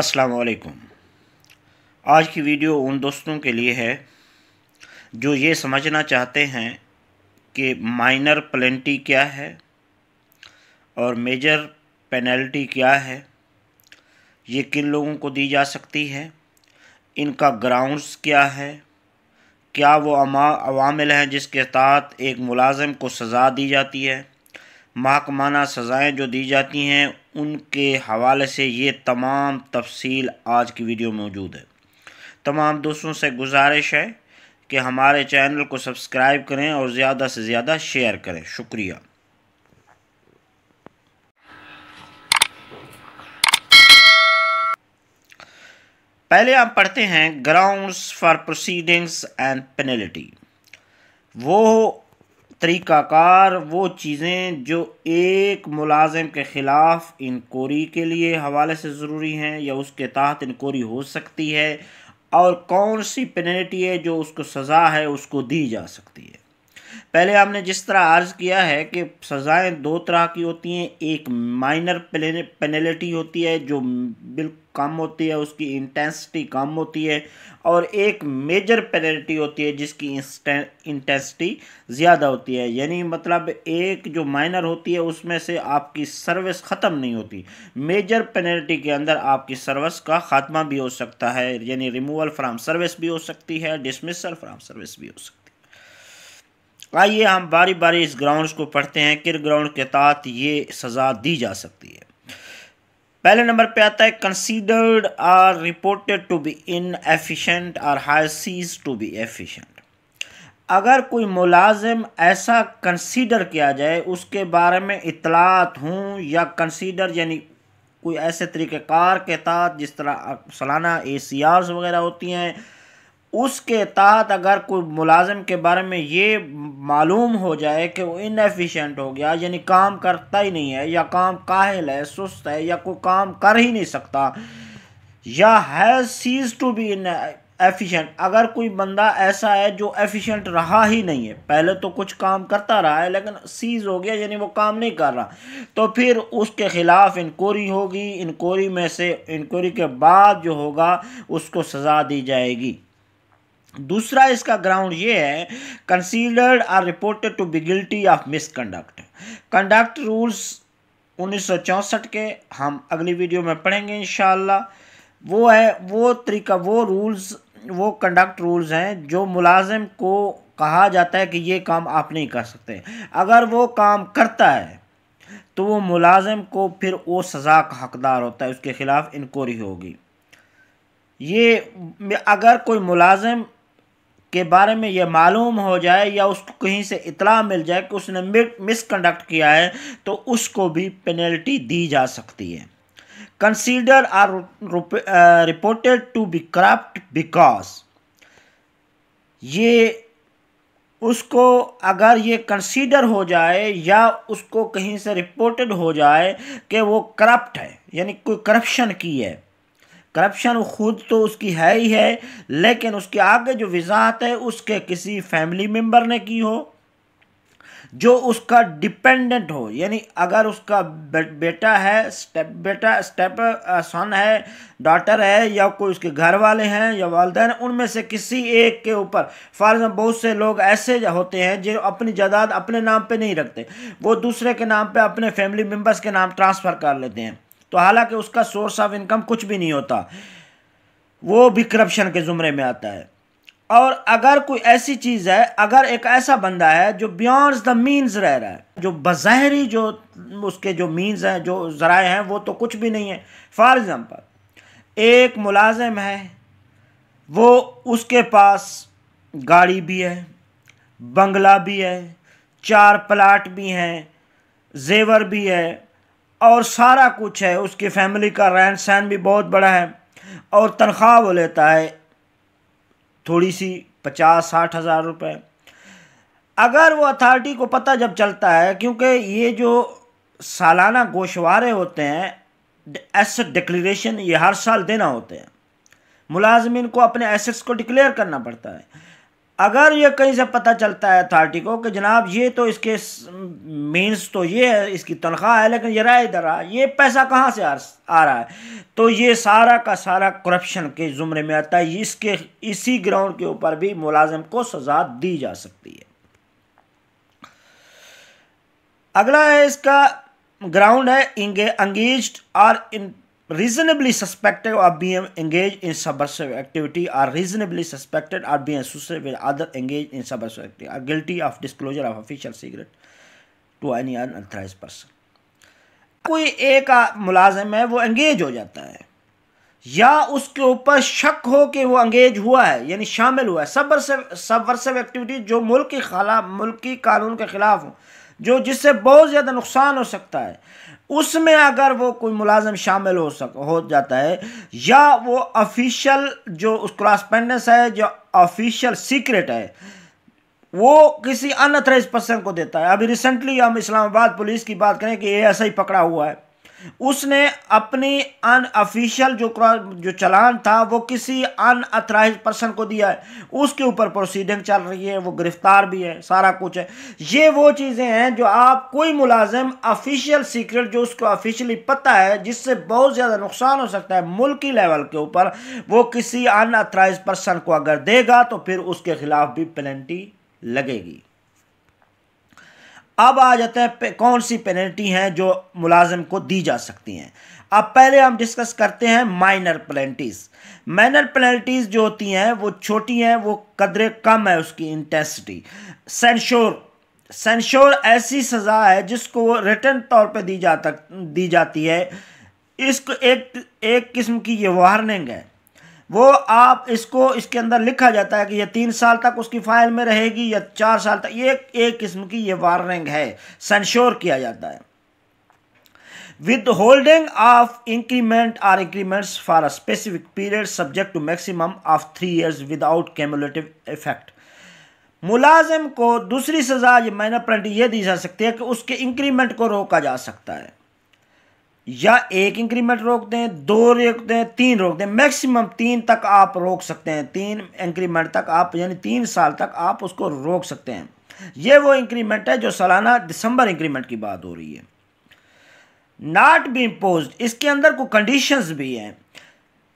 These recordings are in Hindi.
अस्सलाम वालेकुम आज की वीडियो उन दोस्तों के लिए है जो ये समझना चाहते हैं कि माइनर पेनल्टी क्या है और मेजर पेनल्टी क्या है ये किन लोगों को दी जा सकती है इनका ग्राउंड्स क्या है क्या वो अवामिल हैं जिसके तहत एक मुलाजम को सज़ा दी जाती है माकमाना सज़ाएँ जो दी जाती हैं उनके हवाले से ये तमाम तफसील आज की वीडियो में मौजूद है तमाम दोस्तों से गुजारिश है कि हमारे चैनल को सब्सक्राइब करें और ज़्यादा से ज़्यादा शेयर करें शुक्रिया पहले आप पढ़ते हैं grounds for proceedings and penalty वो तरीक़ाकार वो चीज़ें जो एक मुलाजिम के ख़िलाफ़ इंक्वारी के लिए हवाले से ज़रूरी हैं या उसके तहत इंक्वारी हो सकती है और कौन सी पेनल्टी है जो उसको सज़ा है उसको दी जा सकती है पहले आपने जिस तरह आर्ज किया है कि सज़ाएं दो तरह की होती हैं एक माइनर पेनल्टी होती है जो बिल कम होती है उसकी इंटेंसिटी कम होती है और एक मेजर पेनल्टी होती है जिसकी इंटेंसिटी ज़्यादा होती है यानी मतलब एक जो माइनर होती है उसमें से आपकी सर्विस ख़त्म नहीं होती मेजर पेनल्टी के अंदर आपकी सर्विस का ख़ात्मा भी हो सकता है यानी रिमूवल फ्राम सर्विस भी हो सकती है डिसमिसल फ्राम सर्विस भी हो सकती है आइए हम बारी बारी इस ग्राउंड्स को पढ़ते हैं किर ग्राउंड के तहत ये सज़ा दी जा सकती है पहले नंबर पे आता है considered or reported to be inefficient or हाई सीज टू बी एफिशेंट अगर कोई मुलाजिम ऐसा कंसीडर किया जाए उसके बारे में इतलात हूँ या कंसीडर यानी कोई ऐसे तरीक़ार के तहत जिस तरह सालाना ए सी आर्स वगैरह होती हैं उसके तहत अगर कोई मुलाजिम के बारे में ये मालूम हो जाए कि वो इनएफिशेंट हो गया यानी काम करता ही नहीं है या काम काहिल है सुस्त है या कोई काम कर ही नहीं सकता या has ceased to be inefficient अगर कोई बंदा ऐसा है जो एफिशिएंट रहा ही नहीं है पहले तो कुछ काम करता रहा है लेकिन सीज हो गया यानी वो काम नहीं कर रहा तो फिर उसके ख़िलाफ़ इंक्वायरी होगी इंक्वायरी में से इंक्वायरी के बाद जो होगा उसको सज़ा दी जाएगी दूसरा इसका ग्राउंड ये है considered or reported to be guilty of misconduct conduct rules उन्नीस के हम अगली वीडियो में पढ़ेंगे इन वो है वो तरीका वो रूल्स वो कंडक्ट रूल्स हैं जो मुलाजिम को कहा जाता है कि ये काम आप नहीं कर सकते अगर वो काम करता है तो वो मुलाजिम को फिर वो सज़ा का हकदार होता है उसके ख़िलाफ़ इंक्वायरी होगी ये अगर कोई मुलाजिम के बारे में यह मालूम हो जाए या उसको कहीं से इतला मिल जाए कि उसने मिसकंडक्ट किया है तो उसको भी पेनल्टी दी जा सकती है consider or reported to be corrupt because ये उसको अगर ये कंसीडर हो जाए या उसको कहीं से रिपोर्टेड हो जाए कि वो करप्ट है यानी कोई करप्शन की है करप्शन खुद तो उसकी है ही है लेकिन उसके आगे जो वजाहत है उसके किसी फैमिली मेम्बर ने की हो जो उसका डिपेंडेंट हो यानी अगर उसका बेटा है स्टेप बेटा स्टेप सन है डॉटर है या कोई उसके घर वाले हैं या वालदे उनमें से किसी एक के ऊपर फॉर एग्जाम्पल बहुत से लोग ऐसे होते हैं जो अपनी जदाद अपने नाम पे नहीं रखते वो दूसरे के नाम पे अपने फैमिली मेम्बर्स के नाम ट्रांसफ़र कर लेते हैं तो हालांकि उसका सोर्स ऑफ इनकम कुछ भी नहीं होता वो भी करप्शन के ज़ुमरे में आता है और अगर कोई ऐसी चीज़ है अगर एक ऐसा बंदा है जो बियॉन्ड द मीन्स रह रहा है जो बज़ाहरी जो उसके जो मीन्स हैं जो ज़राए हैं वो तो कुछ भी नहीं है फॉर एग्ज़ाम्पल एक मुलाजिम है वो उसके पास गाड़ी भी है बंगला भी है चार प्लाट भी हैं जेवर भी है और सारा कुछ है उसकी फैमिली का रहन सहन भी बहुत बड़ा है और तनख्वाह वो लेता है थोड़ी सी पचास साठ हज़ार रुपये अगर वो अथॉरिटी को पता जब चलता है क्योंकि ये जो सालाना गोशवारे होते हैं एसेट डिक्लेरेशन ये हर साल देना होते हैं मुलाजमिन को अपने एसेट्स को डिक्लेयर करना पड़ता है अगर ये कहीं से पता चलता है अथॉरिटी को कि जनाब ये तो इसके मीन्स तो ये है इसकी तनख्वाह है लेकिन ये राय दर ये पैसा कहाँ से आ रहा है तो ये सारा का सारा करप्शन के ज़ुमरे में आता है इसके इसी ग्राउंड के ऊपर भी मुलाजम को सजा दी जा सकती है अगला है इसका ग्राउंड है इंगे और इन reasonably suspected of being engaged in subversive activity are reasonably suspected of being associated with other engaged in subversive activity are guilty of disclosure of official secret to any unauthorized person कोई एक मुलाजिम है वो एंगेज हो जाता है या उसके ऊपर शक हो कि वो एंगेज हुआ है यानी शामिल हुआ है सबवर्सिव सबवर्सिव एक्टिविटी जो मुल्क के खिलाफ मुल्की कानून के ख़िलाफ़ हो जो जिससे बहुत ज़्यादा नुकसान हो सकता है उसमें अगर वो कोई मुलाजम शामिल हो सक हो जाता है या वो ऑफिशियल जो उस क्रॉसपेंडेंस है जो ऑफिशियल सीक्रेट है वो किसी अनऑथराइज पर्सन को देता है अभी रिसेंटली हम इस्लामाबाद पुलिस की बात करें कि ही पकड़ा हुआ है उसने अपनी अनऑफिशियल जो जो चलान था वो किसी अनऑथराइज पर्सन को दिया है उसके ऊपर प्रोसीडिंग चल रही है वो गिरफ्तार भी है सारा कुछ है ये वो चीज़ें हैं जो आप कोई मुलाजिम ऑफिशियल सीक्रेट जो उसको ऑफिशियली पता है जिससे बहुत ज़्यादा नुकसान हो सकता है मुल्की लेवल के ऊपर वो किसी अनऑथराइज पर्सन को अगर देगा तो फिर उसके खिलाफ भी पेनल्टी लगेगी अब आ जाते हैं कौन सी पेनल्टी हैं जो मुलाजिम को दी जा सकती हैं अब पहले हम डिस्कस करते हैं माइनर पेनल्टीज़ माइनर पेनल्टीज़ जो होती हैं वो छोटी हैं वो कदरे कम है उसकी इंटेंसिटी सेंशोर सेंशोर ऐसी सज़ा है जिसको रिटर्न तौर पे दी जाता दी जाती है इसको एक एक किस्म की ये वार्निंग है वो आप इसको इसके अंदर लिखा जाता है कि यह तीन साल तक उसकी फाइल में रहेगी या चार साल तक ये एक किस्म की ये वार्निंग है सेंश्योर किया जाता है withholding of increment or increments for a specific period subject to maximum of three years without cumulative effect मुलाजिम को दूसरी सज़ा ये माइनर पेनल्टी ये दी जा सकती है कि उसके इंक्रीमेंट को रोका जा सकता है या एक इंक्रीमेंट रोक दें दो रोक दें तीन रोक दें मैक्सिमम तीन तक आप रोक सकते हैं तीन इंक्रीमेंट तक आप यानी तीन साल तक आप उसको रोक सकते हैं ये वो इंक्रीमेंट है जो सालाना दिसंबर इंक्रीमेंट की बात हो रही है नॉट बी इम्पोज इसके अंदर को कंडीशंस भी हैं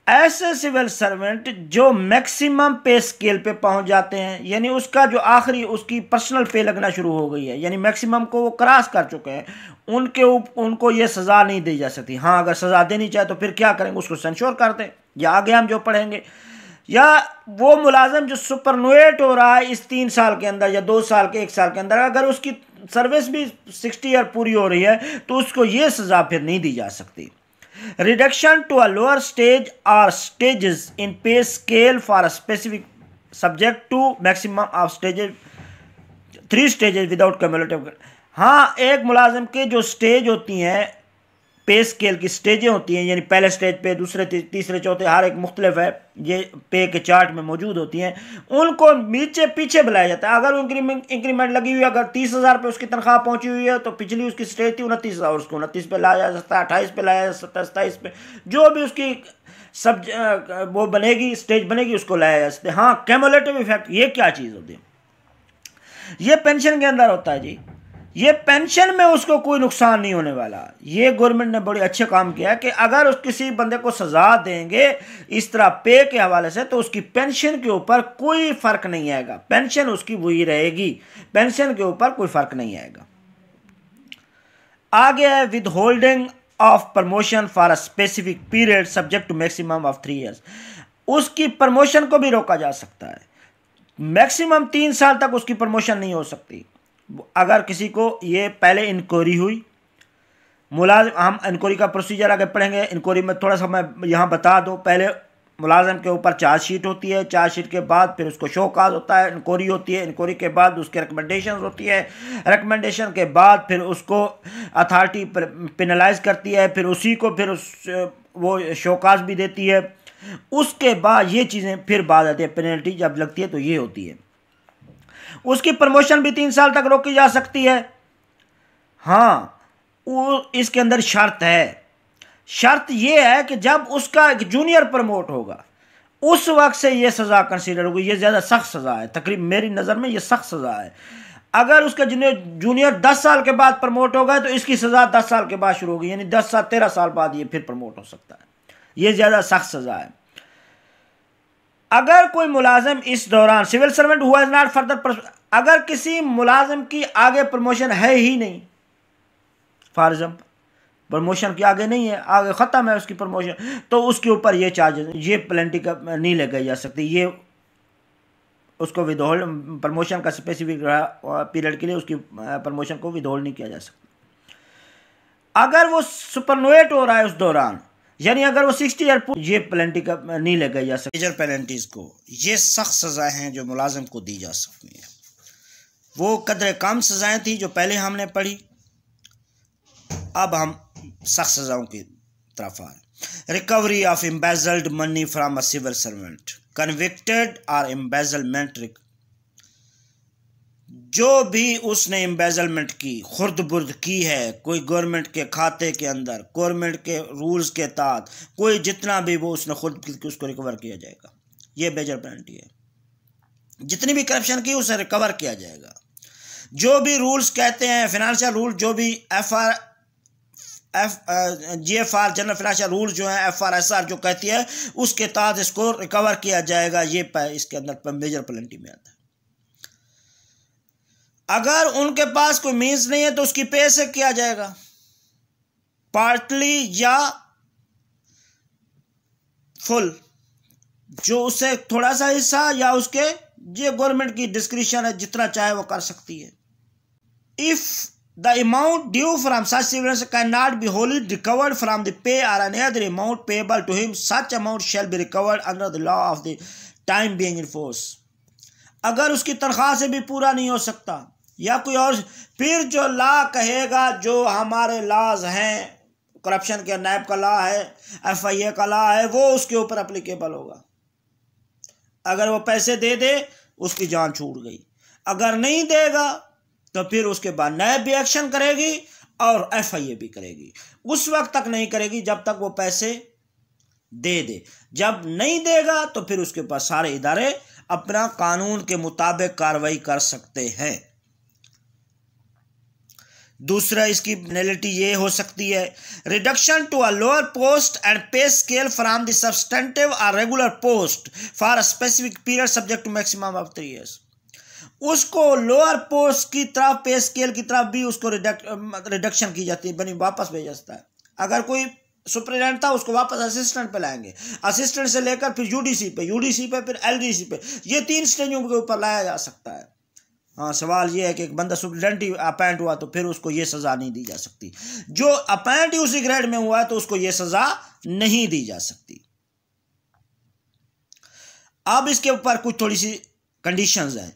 ऐसे सिविल सर्वेंट जो मैक्सिमम पे स्केल पे पहुंच जाते हैं यानी उसका जो आखिरी उसकी पर्सनल पे लगना शुरू हो गई है यानी मैक्सिमम को वो क्रॉस कर चुके हैं उनके उप, उनको ये सज़ा नहीं दी जा सकती हाँ अगर सज़ा देनी चाहे तो फिर क्या करेंगे उसको सेंश्योर कर दें या आगे हम जो पढ़ेंगे या वो मुलाजम जो सुपरनोएट हो रहा है इस तीन साल के अंदर या दो साल के एक साल के अंदर अगर उसकी सर्विस भी सिक्सटी ईयर पूरी हो रही है तो उसको ये सज़ा फिर नहीं दी जा सकती reduction to a lower stage or stage in pay scale for a specific subject to maximum of stage three stages without cumulative हाँ एक मुलाजिम के जो स्टेज होती हैं पे स्केल की स्टेजें होती हैं यानी पहले स्टेज पे दूसरे तीसरे चौथे हर एक मुख्तलिफ है ये पे के चार्ट में मौजूद होती हैं उनको नीचे पीछे बुलाया जाता है अगर इंक्रीमेंट इंक्रीमेंट लगी हुई है अगर तीस हज़ार पर उसकी तनख्वाह पहुंची हुई है तो पिछली उसकी स्टेज थी उनतीस हज़ार उसको उनतीस पे लाया जा सकता है अट्ठाईस पे लाया जा सकता है सत्ताईस पे जो भी उसकी सब वो बनेगी स्टेज बनेगी उसको लाया जा सकता है हाँ कैमोलेटिव इफेक्ट ये क्या चीज़ होती है ये पेंशन के अंदर होता है जी ये पेंशन में उसको कोई नुकसान नहीं होने वाला ये गवर्नमेंट ने बड़े अच्छे काम किया कि अगर उस किसी बंदे को सज़ा देंगे इस तरह पे के हवाले से तो उसकी पेंशन के ऊपर कोई फ़र्क नहीं आएगा पेंशन उसकी वही रहेगी पेंशन के ऊपर कोई फ़र्क नहीं आएगा आगे है withholding of promotion for a specific period subject to maximum of three years उसकी प्रमोशन को भी रोका जा सकता है मैक्सिमम तीन साल तक उसकी प्रमोशन नहीं हो सकती अगर किसी को ये पहले इंक्वायरी हुई मुलाजिम हम इंक्वायरी का प्रोसीजर आगे पढ़ेंगे इंक्वायरी में थोड़ा सा मैं यहाँ बता दूँ पहले मुलाजम के ऊपर चार्जशीट होती है चार्जशीट के बाद फिर उसको शोकाज होता है इंक्वायरी होती है इंक्वायरी के बाद उसके रिकमेंडेशन होती है रिकमेंडेशन के बाद फिर उसको अथॉरिटी पेनलाइज करती है फिर उसी को फिर उस वो शोकाज भी देती है उसके बाद ये चीज़ें फिर बाद आती है पेनल्टी जब लगती है तो ये होती है उसकी प्रमोशन भी तीन साल तक रोकी जा सकती है हाँ वो इसके अंदर शर्त है शर्त ये है कि जब उसका एक जूनियर प्रमोट होगा उस वक्त से ये सज़ा कंसीडर होगी ये ज़्यादा सख्त सज़ा है तकरीब मेरी नज़र में ये सख्त सज़ा है अगर उसका जूनियर जूनियर दस साल के बाद प्रमोट होगा तो इसकी सज़ा दस साल के बाद शुरू होगी यानी दस साल तेरह साल बाद ये फिर प्रमोट हो सकता है ये ज़्यादा सख्त सज़ा है अगर कोई मुलाजम इस दौरान सिविल सर्वेंट हुआ इज नॉट फर्दर अगर किसी मुलाजिम की आगे प्रमोशन है ही नहीं फॉर एग्जाम्पल प्रमोशन की आगे नहीं है आगे ख़त्म है उसकी प्रमोशन तो उसके ऊपर ये चार्ज ये प्लेंटी का नहीं लगाई जा सकती ये उसको विदहोल्ड प्रमोशन का स्पेसिफिक पीरियड के लिए उसकी प्रमोशन को विदहोल्ड नहीं किया जा सकता अगर वो सुपरनोएट हो रहा है उस दौरान यानी अगर वो सिक्सटी ईयर ये पेनल्टी का नहीं लगाई जा सकती मेजर पेनल्टीज़ को ये सख्त सज़ाएँ हैं जो मुलाजिम को दी जा सकती हैं वो कदर कम सजाएं थी जो पहले हमने पढ़ी अब हम सख्त सज़ाओं की तरफ आ recovery of embezzled money from a civil servant convicted or embezzlement जो भी उसने एम्बेजलमेंट की खुर्द बुर्द की है कोई गवर्नमेंट के खाते के अंदर गवर्नमेंट के रूल्स के तहत कोई जितना भी वो उसने खुद उसको रिकवर किया जाएगा ये मेजर पेनल्टी है जितनी भी करप्शन की उसे रिकवर किया जाएगा जो भी रूल्स कहते हैं फिनंशियल रूल जो भी F R F G F R general financial rule जो है एफ आर एस आर जो कहती है उसके तहत इसको रिकवर किया जाएगा ये इसके अंदर मेजर पेनल्टी में आता है अगर उनके पास कोई मीन्स नहीं है तो उसकी पे से किया जाएगा पार्टली या फुल जो उससे थोड़ा सा हिस्सा या उसके ये गवर्नमेंट की डिस्क्रिप्शन है जितना चाहे वो कर सकती है if the amount due from such civilians can not be wholly recovered from the pay or another amount payable to him such amount shall be recovered under the law of the time being in force अगर उसकी तनख्वाह से भी पूरा नहीं हो सकता या कोई और फिर जो ला कहेगा जो हमारे लाज हैं करप्शन के नैब का ला है एफ आई ए का ला है वो उसके ऊपर अप्लीकेबल होगा अगर वो पैसे दे दे उसकी जान छूट गई अगर नहीं देगा तो फिर उसके बाद नैब भी एक्शन करेगी और एफ आई ए भी करेगी उस वक्त तक नहीं करेगी जब तक वो पैसे दे दे जब नहीं देगा तो फिर उसके पास सारे इदारे अपना कानून के मुताबिक कार्रवाई कर सकते हैं दूसरा इसकी पेनल्टी ये हो सकती है reduction to a lower post and pay scale from the substantive or regular post for a specific period subject to maximum of three years उसको लोअर पोस्ट की तरफ पे स्केल की तरफ भी उसको रिडक्शन की जाती है बनी वापस भेजा जाता है अगर कोई सुप्रिटेंडेंट था उसको वापस असिस्टेंट पे लाएंगे असिस्टेंट से लेकर फिर यूडीसी पे यूडीसी पे फिर एलडीसी पे ये तीन स्टेजों के ऊपर लाया जा सकता है हाँ सवाल ये है कि एक बंदा सुप्रिटेंट ही अपॉइंट हुआ तो फिर उसको ये सज़ा नहीं दी जा सकती जो अपॉइंट ही उसी ग्रेड में हुआ है तो उसको ये सज़ा नहीं दी जा सकती अब इसके ऊपर कुछ थोड़ी सी कंडीशंस हैं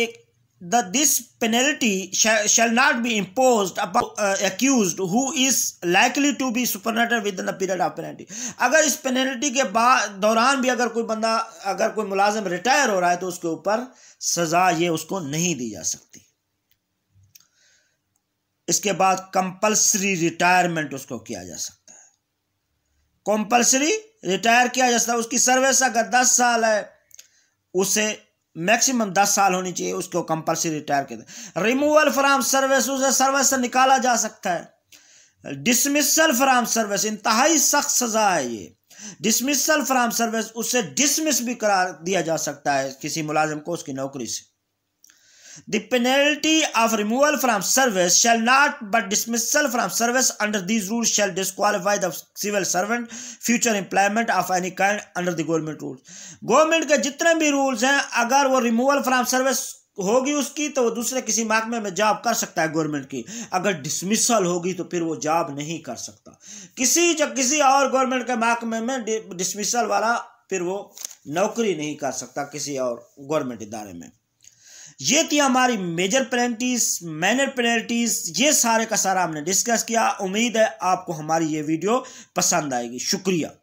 एक that this penalty shall, shall not be imposed upon uh, accused who is likely to be supernated within the period of penalty अगर इस penalty के बाद दौरान भी अगर कोई बंदा अगर कोई मुलाजिम रिटायर हो रहा है तो उसके ऊपर सज़ा ये उसको नहीं दी जा सकती इसके बाद कंपलसरी रिटायरमेंट उसको किया जा सकता है कंपलसरी रिटायर किया जा सकता है उसकी सर्विस अगर दस साल है उसे मैक्सिमम दस साल होनी चाहिए उसको कंपल्सरी रिटायर कर रिमूवल फ्राम सर्विस उसे सर्विस से निकाला जा सकता है डिसमिसल फ्राम सर्विस इंतहाई सख्त सजा है ये डिसमिसल फ्राम सर्विस उसे डिसमिस भी करा दिया जा सकता है किसी मुलाजिम को उसकी नौकरी से The penalty of removal from service shall not but dismissal from service under these rules shall disqualify the civil servant future employment of any kind under the government rules. Government के जितने भी रूल्स हैं अगर वो रिमूवल फ्रॉम सर्विस होगी उसकी तो वो दूसरे किसी महकमे में जॉब कर सकता है गवर्नमेंट की अगर डिसमिसल होगी तो फिर वो जॉब नहीं कर सकता किसी जब किसी और गवर्नमेंट के महकमे में डिसमिसल वाला फिर वो नौकरी नहीं कर सकता किसी और गवर्नमेंट इदारे में ये थी हमारी मेजर पेनल्टीज माइनर पेनल्टीज ये सारे का सारा हमने डिस्कस किया उम्मीद है आपको हमारी ये वीडियो पसंद आएगी शुक्रिया